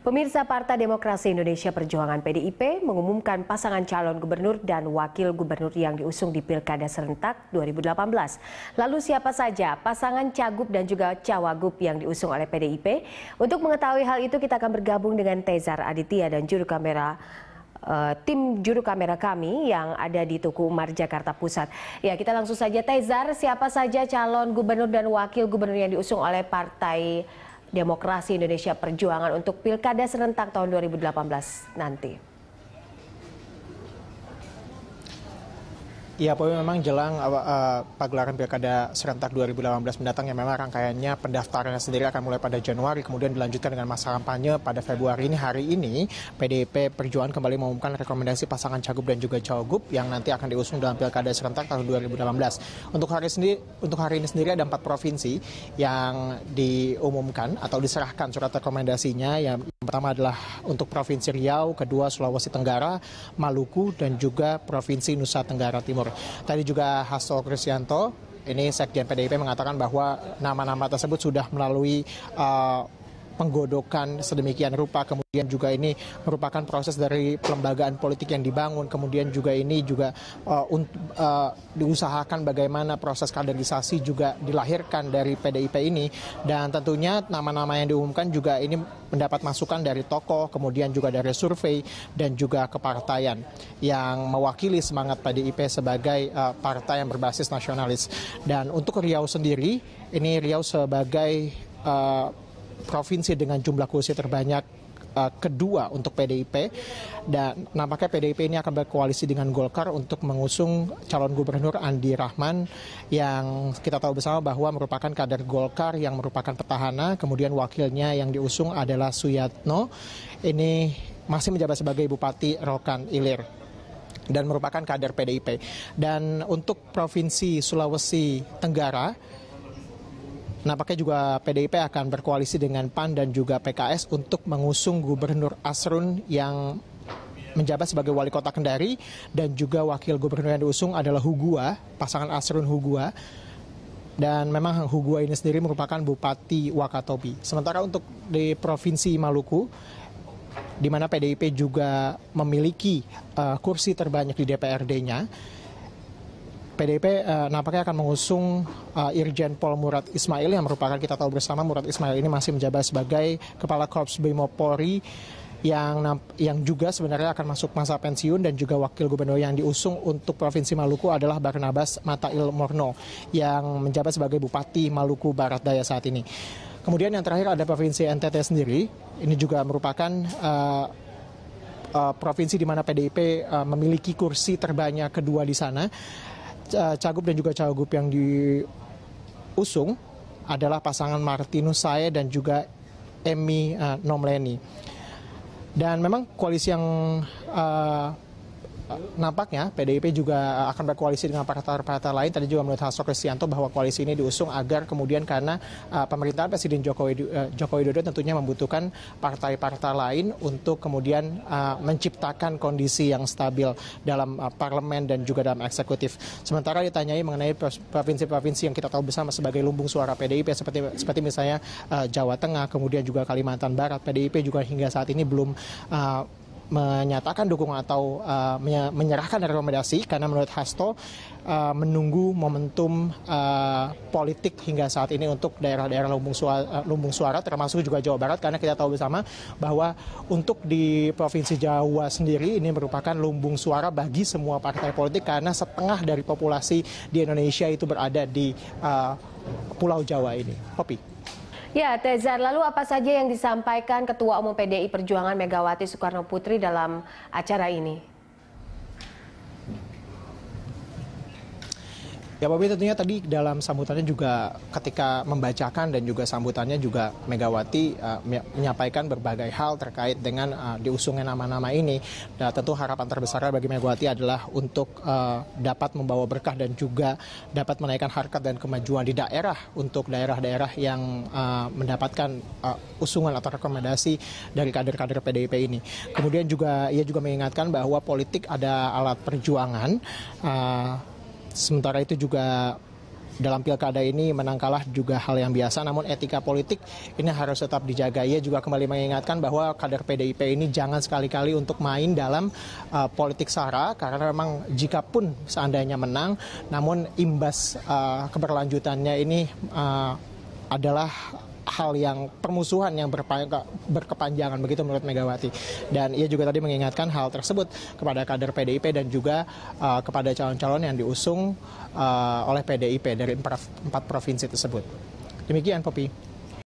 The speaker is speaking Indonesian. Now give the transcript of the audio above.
Pemirsa Partai Demokrasi Indonesia Perjuangan PDIP mengumumkan pasangan calon gubernur dan wakil gubernur yang diusung di Pilkada Serentak 2018. Lalu siapa saja pasangan Cagup dan juga Cawagup yang diusung oleh PDIP? Untuk mengetahui hal itu kita akan bergabung dengan Tezar Aditya dan juru kamera eh, tim juru kamera kami yang ada di Tuku Umar Jakarta Pusat. Ya, kita langsung saja Tezar, siapa saja calon gubernur dan wakil gubernur yang diusung oleh partai Demokrasi Indonesia Perjuangan untuk Pilkada Serentak tahun 2018 nanti. Ya, Pak, memang jelang uh, pagelaran pilkada serentak 2018 mendatang yang memang rangkaiannya pendaftarannya sendiri akan mulai pada Januari, kemudian dilanjutkan dengan masa kampanye pada Februari ini. Hari ini, PDIP Perjuangan kembali mengumumkan rekomendasi pasangan Cagup dan juga Cawagup yang nanti akan diusung dalam pilkada serentak tahun 2018. Untuk hari sendiri, untuk hari ini sendiri ada empat provinsi yang diumumkan atau diserahkan surat rekomendasinya yang pertama adalah untuk Provinsi Riau, kedua Sulawesi Tenggara, Maluku, dan juga Provinsi Nusa Tenggara Timur. Tadi juga Hasto Kristianto, ini Sekjen PDIP mengatakan bahwa nama-nama tersebut sudah melalui uh, penggodokan sedemikian rupa. Kemudian juga ini merupakan proses dari pelembagaan politik yang dibangun. Kemudian juga ini juga uh, uh, diusahakan bagaimana proses kaderisasi juga dilahirkan dari PDIP ini. Dan tentunya nama-nama yang diumumkan juga ini mendapat masukan dari tokoh, kemudian juga dari survei dan juga kepartaian yang mewakili semangat PDIP sebagai uh, partai yang berbasis nasionalis. Dan untuk Riau sendiri, ini Riau sebagai uh, provinsi dengan jumlah kursi terbanyak eh, kedua untuk PDIP dan nampaknya PDIP ini akan berkoalisi dengan Golkar untuk mengusung calon gubernur Andi Rahman yang kita tahu bersama bahwa merupakan kader Golkar yang merupakan petahana kemudian wakilnya yang diusung adalah Suyatno ini masih menjabat sebagai Bupati Rokan Ilir dan merupakan kader PDIP dan untuk provinsi Sulawesi Tenggara Nampaknya juga PDIP akan berkoalisi dengan PAN dan juga PKS untuk mengusung Gubernur Asrun yang menjabat sebagai wali kota Kendari dan juga wakil gubernur yang diusung adalah Hugua, pasangan Asrun Hugua. Dan memang Hugua ini sendiri merupakan Bupati Wakatobi. Sementara untuk di Provinsi Maluku, di mana PDIP juga memiliki uh, kursi terbanyak di DPRD-nya, PDIP uh, eh, nampaknya akan mengusung uh, Irjen Pol Murad Ismail yang merupakan kita tahu bersama Murad Ismail ini masih menjabat sebagai Kepala Korps Bimo Polri yang yang juga sebenarnya akan masuk masa pensiun dan juga wakil gubernur yang diusung untuk provinsi Maluku adalah Barnabas Matail Morno yang menjabat sebagai bupati Maluku Barat Daya saat ini. Kemudian yang terakhir ada provinsi NTT sendiri. Ini juga merupakan uh, uh, provinsi di mana PDIP uh, memiliki kursi terbanyak kedua di sana Cagup dan juga Cagup yang diusung adalah pasangan Martinus saya dan juga Emmy uh, eh, Nomleni. Dan memang koalisi yang uh, nampaknya PDIP juga eh, akan berkoalisi dengan partai-partai lain. Tadi juga menurut Hasso Kristianto bahwa koalisi ini diusung agar kemudian karena uh, pemerintahan Presiden Jokowi uh, eh, Joko Widodo tentunya membutuhkan partai-partai lain untuk kemudian menciptakan kondisi yang stabil dalam parlemen dan juga dalam eksekutif. Sementara ditanyai mengenai provinsi-provinsi yang kita tahu bersama sebagai lumbung suara PDIP seperti seperti misalnya Jawa Tengah, kemudian juga Kalimantan Barat, PDIP juga hingga saat ini belum menyatakan dukungan atau uh, menyerahkan rekomendasi karena menurut Hasto uh, menunggu momentum uh, politik hingga saat ini untuk daerah-daerah lumbung suara, uh, lumbung suara termasuk juga Jawa Barat karena kita tahu bersama bahwa untuk di provinsi Jawa sendiri ini merupakan lumbung suara bagi semua partai politik karena setengah dari populasi di Indonesia itu berada di uh, Pulau Jawa ini. Kopi. Ya, Tezar, lalu apa saja yang disampaikan Ketua Umum PDI Perjuangan Megawati Soekarno Putri dalam acara ini? Ya Pak tentunya tadi dalam sambutannya juga ketika membacakan dan juga sambutannya juga Megawati uh, menyampaikan berbagai hal terkait dengan uh, diusungnya nama-nama ini. Nah, tentu harapan terbesar bagi Megawati adalah untuk uh, dapat membawa berkah dan juga dapat menaikkan harkat dan kemajuan di daerah untuk daerah-daerah yang uh, mendapatkan uh, usungan atau rekomendasi dari kader-kader PDIP ini. Kemudian juga ia juga mengingatkan bahwa politik ada alat perjuangan. Uh, Sementara itu juga dalam pilkada ini menang kalah juga hal yang biasa namun etika politik ini harus tetap dijaga ia juga kembali mengingatkan bahwa kader PDIP ini jangan sekali-kali untuk main dalam uh, politik sara karena memang jika pun seandainya menang namun imbas uh, keberlanjutannya ini uh, adalah hal yang permusuhan yang berkepanjangan begitu menurut Megawati. Dan ia juga tadi mengingatkan hal tersebut kepada kader PDIP dan juga uh, kepada calon-calon yang diusung uh, oleh PDIP dari empat, empat provinsi tersebut. Demikian, Popi.